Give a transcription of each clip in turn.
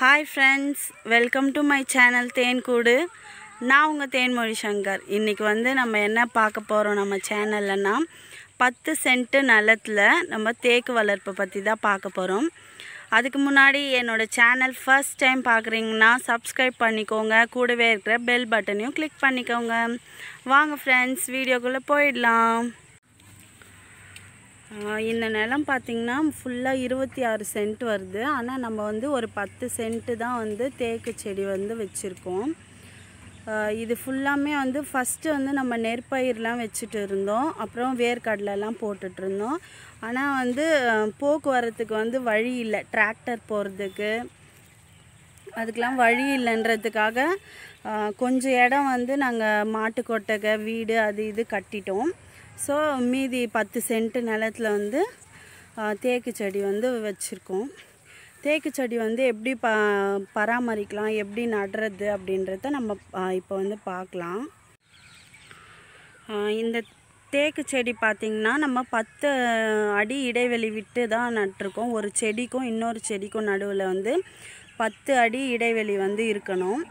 hi friends welcome to my channel Thenkoodu நான் உங்கள் தேன்மொழி சங்கர் இன்றைக்கி வந்து நம்ம என்ன பார்க்க போகிறோம் நம்ம சேனல்லன்னா பத்து சென்ட்டு நிலத்தில் நம்ம தேக்கு வளர்ப்பை பற்றி தான் பார்க்க போகிறோம் அதுக்கு முன்னாடி என்னோடய சேனல் ஃபர்ஸ்ட் டைம் பார்க்குறீங்கன்னா சப்ஸ்கிரைப் பண்ணிக்கோங்க கூடவே இருக்கிற பெல் பட்டனையும் கிளிக் பண்ணிக்கோங்க வாங்க ஃப்ரெண்ட்ஸ் வீடியோக்குள்ளே போயிடலாம் இந்த நிலம் பார்த்திங்கன்னா ஃபுல்லாக இருபத்தி ஆறு சென்ட் வருது ஆனால் நம்ம வந்து ஒரு பத்து சென்ட்டு தான் வந்து தேக்கு செடி வந்து வச்சுருக்கோம் இது ஃபுல்லாமே வந்து ஃபஸ்ட்டு வந்து நம்ம நெற்பயிரெலாம் வச்சுட்டு இருந்தோம் அப்புறம் வேர்க்கடலைலாம் போட்டுட்ருந்தோம் ஆனால் வந்து போக்குவரத்துக்கு வந்து வழி இல்லை டிராக்டர் போகிறதுக்கு அதுக்கெலாம் வழி இல்லைன்றதுக்காக கொஞ்சம் இடம் வந்து நாங்கள் மாட்டுக்கொட்டகை வீடு அது இது கட்டிட்டோம் ஸோ மீதி பத்து சென்ட் நிலத்தில் வந்து தேக்கு செடி வந்து வச்சுருக்கோம் தேக்கு செடி வந்து எப்படி ப பராமரிக்கலாம் எப்படி நடுறது அப்படின்றத நம்ம இப்போ வந்து பார்க்கலாம் இந்த தேக்கு செடி பார்த்திங்கன்னா நம்ம பத்து அடி இடைவெளி விட்டு தான் நட்டிருக்கோம் ஒரு செடிக்கும் இன்னொரு செடிக்கும் நடுவில் வந்து பத்து அடி இடைவெளி வந்து இருக்கணும்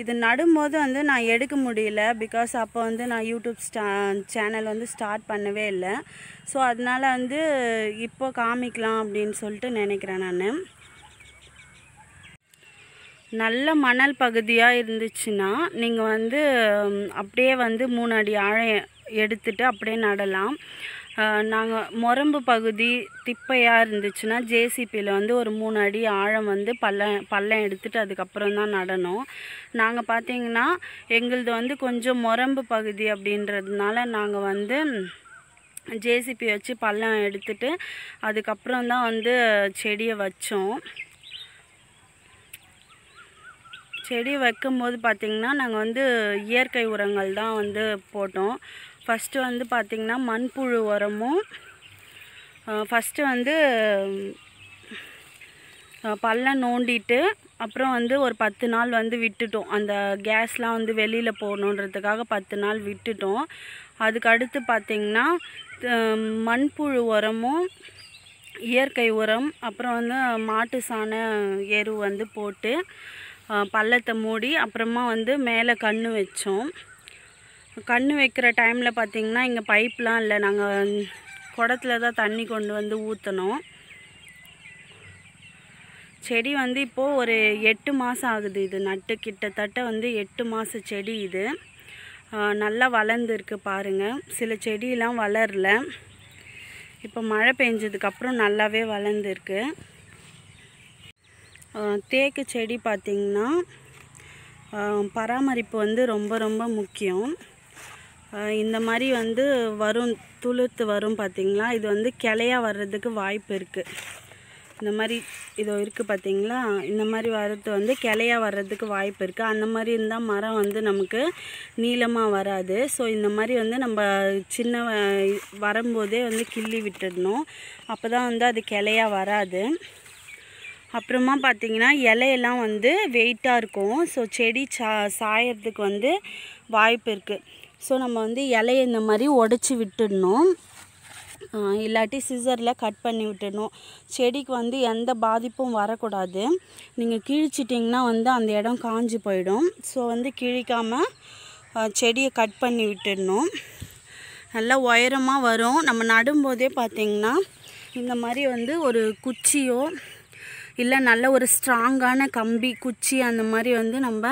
இது நடும்போது வந்து நான் எடுக்க முடியல பிகாஸ் அப்போ வந்து நான் யூடியூப் ஸ்டா சேனல் வந்து ஸ்டார்ட் பண்ணவே இல்லை ஸோ அதனால் வந்து இப்போ காமிக்கலாம் அப்படின்னு சொல்லிட்டு நினைக்கிறேன் நான் நல்ல மணல் பகுதியாக இருந்துச்சுன்னா நீங்கள் வந்து அப்படியே வந்து மூணு அடி ஆழம் எடுத்துட்டு அப்படியே நடலாம் நாங்கள் முரம்பு பகுதி திப்பையாக இருந்துச்சுன்னா ஜேசிபியில் வந்து ஒரு மூணு அடி ஆழம் வந்து பள்ளம் பள்ளம் எடுத்துகிட்டு அதுக்கப்புறம் தான் நடணும் நாங்கள் பார்த்தீங்கன்னா எங்களது வந்து கொஞ்சம் முரம்பு பகுதி அப்படின்றதுனால நாங்கள் வந்து ஜேசிபி வச்சு பள்ளம் எடுத்துட்டு அதுக்கப்புறம் தான் வந்து செடியை வச்சோம் செடி வைக்கும்போது பார்த்திங்கன்னா நாங்கள் வந்து இயற்கை உரங்கள் தான் வந்து போட்டோம் ஃபஸ்ட்டு வந்து பார்த்திங்கன்னா மண்புழு உரமும் ஃபஸ்ட்டு வந்து பள்ளம் நோண்டிட்டு அப்புறம் வந்து ஒரு பத்து நாள் வந்து விட்டுட்டோம் அந்த கேஸ்லாம் வந்து வெளியில் போகணுன்றதுக்காக பத்து நாள் விட்டுட்டோம் அதுக்கு அடுத்து பார்த்திங்கன்னா மண்புழு உரமும் இயற்கை உரம் அப்புறம் வந்து மாட்டு சாண எரு வந்து போட்டு பள்ளத்தை மூடி அப்புறமா வந்து மேலே கன்று வச்சோம் கன்று வைக்கிற டைமில் பார்த்திங்கன்னா இங்கே பைப்லாம் இல்லை நாங்கள் குடத்துல தான் தண்ணி கொண்டு வந்து ஊற்றணும் செடி வந்து இப்போது ஒரு எட்டு மாதம் ஆகுது இது நட்டு கிட்டத்தட்ட வந்து எட்டு மாத செடி இது நல்லா வளர்ந்துருக்கு பாருங்கள் சில செடியெலாம் வளரல இப்போ மழை பெஞ்சதுக்கப்புறம் நல்லாவே வளர்ந்துருக்கு தேக்கு செடி பார்த்திங்கன்னா பராமரிப்பு வந்து ரொம்ப ரொம்ப முக்கியம் இந்த மாதிரி வந்து வரும் துளுத்து வரும் பார்த்திங்களா இது வந்து கிளையாக வர்றதுக்கு வாய்ப்பு இருக்குது இந்த மாதிரி இதோ இருக்குது பார்த்திங்களா இந்த மாதிரி வரது வந்து கிளையாக வர்றதுக்கு வாய்ப்பு இருக்குது அந்த மாதிரி இருந்தால் மரம் வந்து நமக்கு நீளமாக வராது ஸோ இந்த மாதிரி வந்து நம்ம சின்ன வரும்போதே வந்து கிள்ளி விட்டுடணும் அப்போ தான் வந்து அது கிளையாக வராது அப்புறமா பார்த்திங்கன்னா இலையெல்லாம் வந்து வெயிட்டாக இருக்கும் ஸோ செடி சா சாயறதுக்கு வந்து வாய்ப்பு இருக்குது ஸோ நம்ம வந்து இலையை இந்த மாதிரி உடச்சி விட்டுடணும் இல்லாட்டி சிசரில் கட் பண்ணி விட்டுடணும் செடிக்கு வந்து எந்த பாதிப்பும் வரக்கூடாது நீங்கள் கிழிச்சிட்டிங்கன்னா வந்து அந்த இடம் காஞ்சி போயிடும் ஸோ வந்து கிழிக்காமல் செடியை கட் பண்ணி விட்டுடணும் நல்லா உயரமாக வரும் நம்ம நடும்போதே பார்த்திங்கன்னா இந்த மாதிரி வந்து ஒரு குச்சியோ இல்லை நல்ல ஒரு ஸ்ட்ராங்கான கம்பி குச்சி அந்த மாதிரி வந்து நம்ம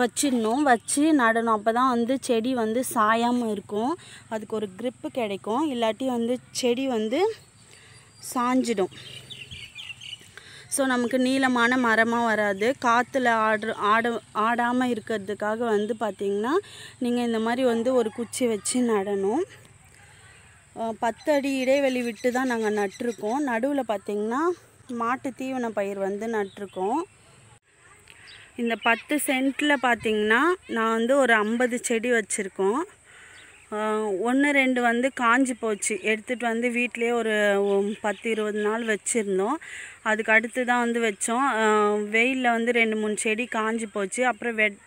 வச்சிடணும் வச்சு நடணும் அப்போ தான் வந்து செடி வந்து சாயாமல் இருக்கும் அதுக்கு ஒரு க்ரிப்பு கிடைக்கும் இல்லாட்டி வந்து செடி வந்து சாஞ்சிடும் ஸோ நமக்கு நீளமான மரமாக வராது காற்றுல ஆடுற ஆட ஆடாமல் இருக்கிறதுக்காக வந்து பார்த்திங்கன்னா நீங்கள் இந்த மாதிரி வந்து ஒரு குச்சி வச்சு நடணும் பத்து அடி இடைவெளி விட்டு தான் நாங்கள் நட்டிருக்கோம் நடுவில் பார்த்திங்கன்னா மாட்டு தீவன பயிர் வந்து நட்டிருக்கோம் இந்த பத்து சென்ட்டில் பார்த்திங்கன்னா நான் வந்து ஒரு ஐம்பது செடி வச்சுருக்கோம் ஒன்று ரெண்டு வந்து காஞ்சி போச்சு எடுத்துகிட்டு வந்து வீட்டிலே ஒரு பத்து இருபது நாள் வச்சுருந்தோம் அதுக்கு அடுத்து தான் வந்து வச்சோம் வெயிலில் வந்து ரெண்டு மூணு செடி காஞ்சி போச்சு அப்புறம் வெட்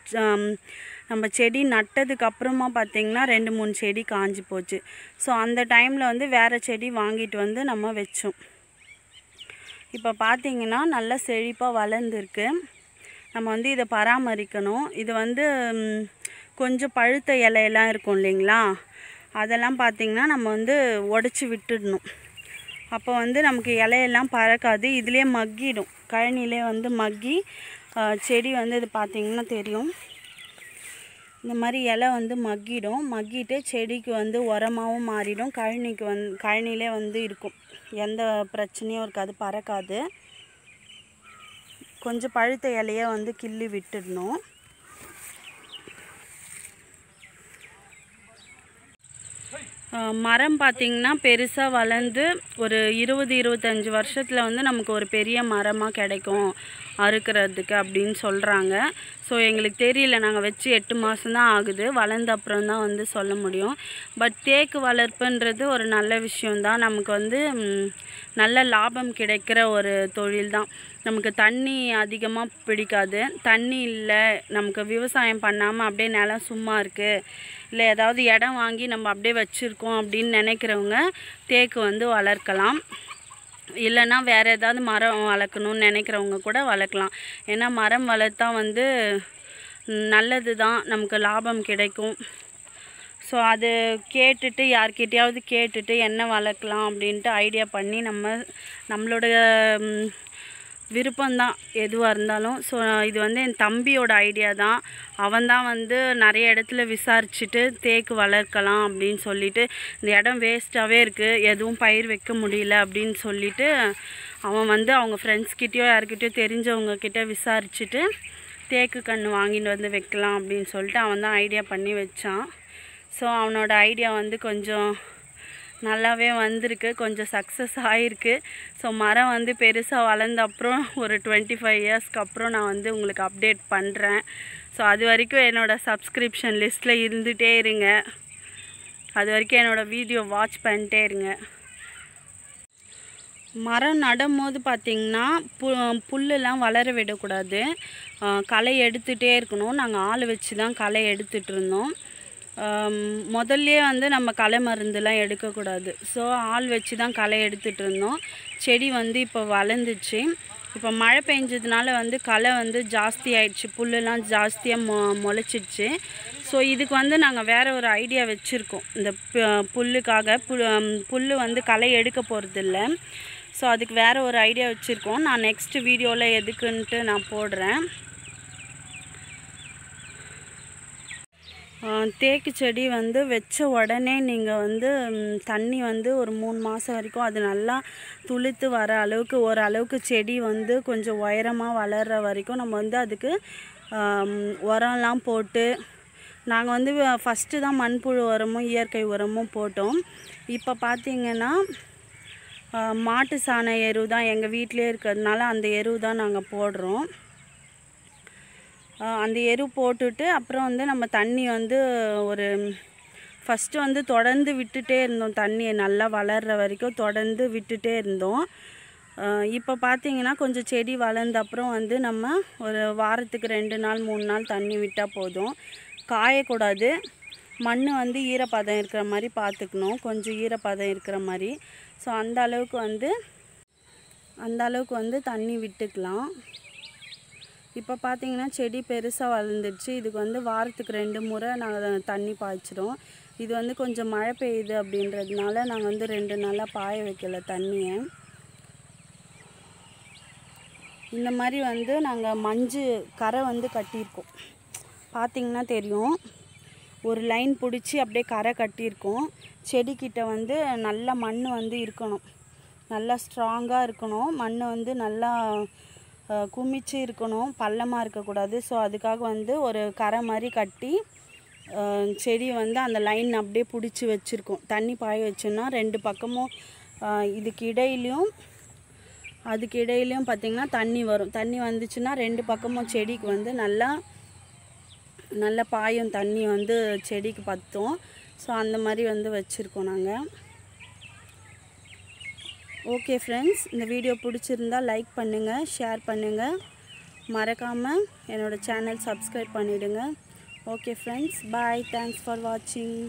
நம்ம செடி நட்டதுக்கு அப்புறமா பார்த்திங்கன்னா ரெண்டு மூணு செடி காஞ்சி போச்சு ஸோ அந்த டைமில் வந்து வேறு செடி வாங்கிட்டு வந்து நம்ம வச்சோம் இப்போ பார்த்திங்கன்னா நல்லா செழிப்பாக வளர்ந்துருக்கு நம்ம வந்து இதை பராமரிக்கணும் இது வந்து கொஞ்சம் பழுத்த இலையெல்லாம் இருக்கும் இல்லைங்களா அதெல்லாம் பார்த்திங்கன்னா நம்ம வந்து உடச்சி விட்டுடணும் அப்போ வந்து நமக்கு இலையெல்லாம் பறக்காது இதுலேயே மக்கிடும் கழனிலே வந்து மக்கி செடி வந்து இது பார்த்திங்கன்னா தெரியும் இந்த மாதிரி இலை வந்து மக்கிடும் மக்கிட்டு செடிக்கு வந்து உரமாகவும் மாறிடும் கழனிக்கு வந் கழனிலே வந்து இருக்கும் எந்த பிரச்சனையும் இருக்காது பறக்காது கொஞ்சம் பழுத்த இலையை வந்து கிள்ளி விட்டுடணும் மரம் பார்த்திங்கன்னா பெருசாக வளர்ந்து ஒரு இருபது இருபத்தஞ்சி வருஷத்தில் வந்து நமக்கு ஒரு பெரிய மரமாக கிடைக்கும் அறுக்கிறதுக்கு அப்படின்னு சொல்கிறாங்க ஸோ எங்களுக்கு தெரியல நாங்கள் வச்சு எட்டு மாதம்தான் ஆகுது வளர்ந்த அப்புறம் தான் வந்து சொல்ல முடியும் பட் தேக்கு வளர்ப்புன்றது ஒரு நல்ல விஷயந்தான் நமக்கு வந்து நல்ல லாபம் கிடைக்கிற ஒரு தொழில் தான் நமக்கு தண்ணி அதிகமாக பிடிக்காது தண்ணி இல்லை நமக்கு விவசாயம் பண்ணாமல் அப்படியே நிலம் சும்மா இருக்குது இல்லை ஏதாவது இடம் வாங்கி நம்ம அப்படியே வச்சுருக்கோம் அப்படின்னு நினைக்கிறவங்க தேக்கு வந்து வளர்க்கலாம் இல்லைன்னா வேறு ஏதாவது மரம் வளர்க்கணும்னு நினைக்கிறவங்க கூட வளர்க்கலாம் ஏன்னா மரம் வளர்த்தா வந்து நல்லது தான் நமக்கு லாபம் கிடைக்கும் ஸோ அது கேட்டுட்டு யார்கிட்டையாவது கேட்டுட்டு என்ன வளர்க்கலாம் அப்படின்ட்டு ஐடியா பண்ணி நம்ம நம்மளோட விருப்பம்தான் எதுவாக இருந்தாலும் ஸோ இது வந்து என் தம்பியோட ஐடியா தான் அவன் தான் வந்து நிறைய இடத்துல விசாரிச்சுட்டு தேக்கு வளர்க்கலாம் அப்படின்னு சொல்லிட்டு இந்த இடம் வேஸ்ட்டாகவே இருக்குது எதுவும் பயிர் வைக்க முடியல அப்படின்னு சொல்லிட்டு அவன் வந்து அவங்க ஃப்ரெண்ட்ஸ்கிட்டயோ யாருக்கிட்டயோ தெரிஞ்சவங்கக்கிட்ட விசாரிச்சுட்டு தேக்கு கன்று வாங்கிட்டு வந்து வைக்கலாம் அப்படின்னு சொல்லிட்டு அவன் தான் ஐடியா பண்ணி வச்சான் ஸோ அவனோட ஐடியா வந்து கொஞ்சம் நல்லாவே வந்திருக்கு கொஞ்சம் சக்ஸஸ் ஆகிருக்கு ஸோ மரம் வந்து பெருசாக வளர்ந்த அப்புறம் ஒரு டுவெண்ட்டி ஃபைவ் இயர்ஸ்க்கு அப்புறம் நான் வந்து உங்களுக்கு அப்டேட் பண்ணுறேன் ஸோ அது வரைக்கும் என்னோடய சப்ஸ்கிரிப்ஷன் லிஸ்ட்டில் இருந்துகிட்டே இருங்க அது வரைக்கும் என்னோடய வீடியோ வாட்ச் பண்ணிட்டே இருங்க மரம் நடும் போது பார்த்திங்கன்னா பு புல்லுலாம் வளர விடக்கூடாது களை எடுத்துகிட்டே இருக்கணும் நாங்கள் ஆள் வச்சு தான் களை எடுத்துகிட்டு இருந்தோம் முதல்ல வந்து நம்ம களை மருந்துலாம் எடுக்கக்கூடாது ஸோ ஆள் வச்சு தான் களை எடுத்துகிட்டு இருந்தோம் செடி வந்து இப்போ வளர்ந்துச்சு இப்போ மழை பெஞ்சதுனால வந்து களை வந்து ஜாஸ்தி ஆயிடுச்சு புல்லுலாம் ஜாஸ்தியாக மொ முளைச்சிடுச்சு ஸோ இதுக்கு வந்து நாங்கள் வேறு ஒரு ஐடியா வச்சுருக்கோம் இந்த புல்லுக்காக புல் புல் வந்து களை எடுக்க போகிறதில்ல ஸோ அதுக்கு வேறு ஒரு ஐடியா வச்சுருக்கோம் நான் நெக்ஸ்ட் வீடியோவில் எதுக்குன்ட்டு நான் போடுறேன் தேக்கு செடி வந்து வச்ச உடனே நீங்கள் வந்து தண்ணி வந்து ஒரு மூணு மாதம் வரைக்கும் அது நல்லா துளித்து வர அளவுக்கு ஓரளவுக்கு செடி வந்து கொஞ்சம் உயரமாக வளர்கிற வரைக்கும் நம்ம வந்து அதுக்கு உரம்லாம் போட்டு நாங்கள் வந்து ஃபஸ்ட்டு தான் மண்புழு உரமும் இயற்கை உரமும் போட்டோம் இப்போ பார்த்திங்கன்னா மாட்டு சாண எருவு தான் எங்கள் வீட்டிலே இருக்கிறதுனால அந்த எருவு தான் நாங்கள் போடுறோம் அந்த எரு போட்டுட்டு அப்புறம் வந்து நம்ம தண்ணி வந்து ஒரு ஃபஸ்ட்டு வந்து தொடர்ந்து விட்டுட்டே இருந்தோம் தண்ணியை நல்லா வளர்கிற வரைக்கும் தொடர்ந்து விட்டுட்டே இருந்தோம் இப்போ பார்த்திங்கன்னா கொஞ்சம் செடி வளர்ந்த அப்புறம் வந்து நம்ம ஒரு வாரத்துக்கு ரெண்டு நாள் மூணு நாள் தண்ணி விட்டால் போதும் காயக்கூடாது மண் வந்து ஈரப்பதம் இருக்கிற மாதிரி பார்த்துக்கணும் கொஞ்சம் ஈரப்பதம் இருக்கிற மாதிரி ஸோ அந்த அளவுக்கு வந்து அந்த அளவுக்கு வந்து தண்ணி விட்டுக்கலாம் இப்போ பார்த்திங்கன்னா செடி பெருசாக வளர்ந்துடுச்சு இதுக்கு வந்து வாரத்துக்கு ரெண்டு முறை நாங்கள் தண்ணி பாய்ச்சிடும் இது வந்து கொஞ்சம் மழை பெய்யுது அப்படின்றதுனால நாங்கள் வந்து ரெண்டு நாளாக பாய வைக்கல தண்ணியை இந்த மாதிரி வந்து நாங்கள் மஞ்சு கரை வந்து கட்டியிருக்கோம் பார்த்திங்கன்னா தெரியும் ஒரு லைன் பிடிச்சி அப்படியே கரை கட்டியிருக்கோம் செடிக்கிட்ட வந்து நல்ல மண் வந்து இருக்கணும் நல்லா ஸ்ட்ராங்காக இருக்கணும் மண் வந்து நல்லா குமிச்சு இருக்கணும் பள்ளமாக இருக்கக்கூடாது ஸோ அதுக்காக வந்து ஒரு கரை மாதிரி கட்டி செடி வந்து அந்த லைன் அப்படியே பிடிச்சி வச்சுருக்கோம் தண்ணி பாய வச்சோன்னா ரெண்டு பக்கமும் இதுக்கு இடையிலையும் அதுக்கு இடையிலையும் பார்த்திங்கன்னா தண்ணி வரும் தண்ணி வந்துச்சுன்னா ரெண்டு பக்கமும் செடிக்கு வந்து நல்லா நல்லா பாயும் தண்ணி வந்து செடிக்கு பற்றும் ஸோ அந்த மாதிரி வந்து வச்சுருக்கோம் நாங்கள் ஓகே ஃப்ரெண்ட்ஸ் இந்த வீடியோ பிடிச்சிருந்தால் லைக் பண்ணுங்கள் ஷேர் பண்ணுங்கள் மறக்காமல் என்னோடய சேனல் சப்ஸ்கிரைப் பண்ணிவிடுங்க okay friends bye thanks for வாட்சிங்